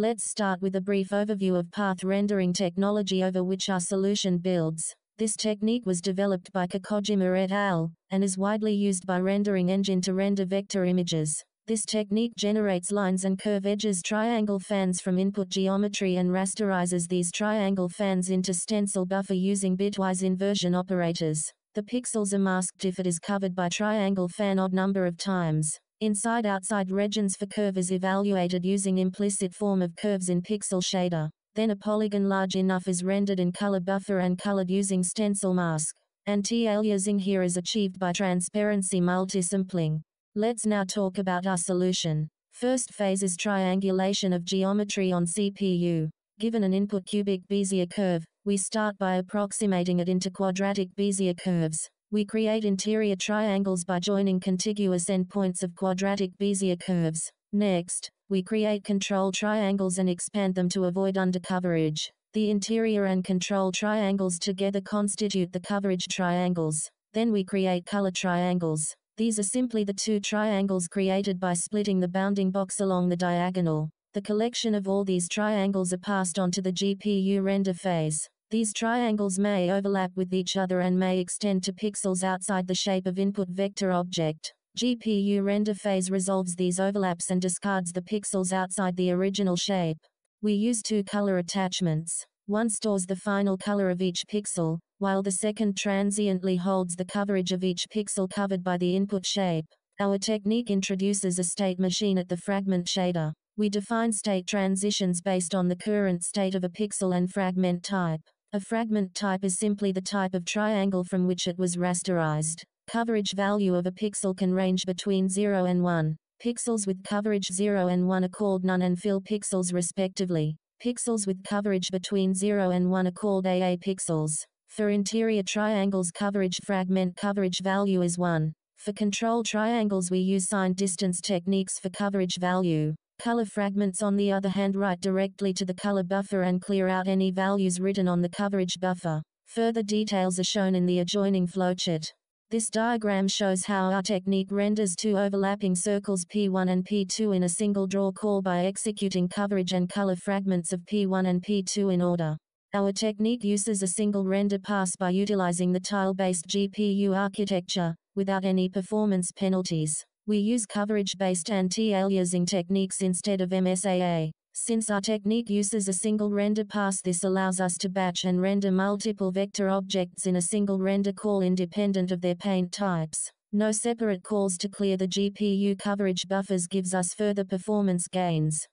Let's start with a brief overview of path rendering technology over which our solution builds. This technique was developed by Kakojima et al., and is widely used by rendering engine to render vector images. This technique generates lines and curve edges triangle fans from input geometry and rasterizes these triangle fans into stencil buffer using bitwise inversion operators. The pixels are masked if it is covered by triangle fan odd number of times. Inside-outside regions for curve is evaluated using implicit form of curves in pixel shader. Then a polygon large enough is rendered in color buffer and colored using stencil mask. And T-aliasing here is achieved by transparency multisampling. Let's now talk about our solution. First phase is triangulation of geometry on CPU. Given an input cubic Bezier curve, we start by approximating it into quadratic Bezier curves. We create interior triangles by joining contiguous endpoints of quadratic Bezier curves. Next, we create control triangles and expand them to avoid undercoverage. The interior and control triangles together constitute the coverage triangles. Then we create color triangles. These are simply the two triangles created by splitting the bounding box along the diagonal. The collection of all these triangles are passed on to the GPU render phase. These triangles may overlap with each other and may extend to pixels outside the shape of input vector object. GPU render phase resolves these overlaps and discards the pixels outside the original shape. We use two color attachments. One stores the final color of each pixel, while the second transiently holds the coverage of each pixel covered by the input shape. Our technique introduces a state machine at the fragment shader. We define state transitions based on the current state of a pixel and fragment type. A fragment type is simply the type of triangle from which it was rasterized. Coverage value of a pixel can range between 0 and 1. Pixels with coverage 0 and 1 are called none and fill pixels respectively. Pixels with coverage between 0 and 1 are called AA pixels. For interior triangles coverage fragment coverage value is 1. For control triangles we use signed distance techniques for coverage value. Color fragments on the other hand write directly to the color buffer and clear out any values written on the coverage buffer. Further details are shown in the adjoining flowchart. This diagram shows how our technique renders two overlapping circles P1 and P2 in a single draw call by executing coverage and color fragments of P1 and P2 in order. Our technique uses a single render pass by utilizing the tile-based GPU architecture, without any performance penalties. We use coverage-based anti-aliasing techniques instead of MSAA. Since our technique uses a single render pass this allows us to batch and render multiple vector objects in a single render call independent of their paint types. No separate calls to clear the GPU coverage buffers gives us further performance gains.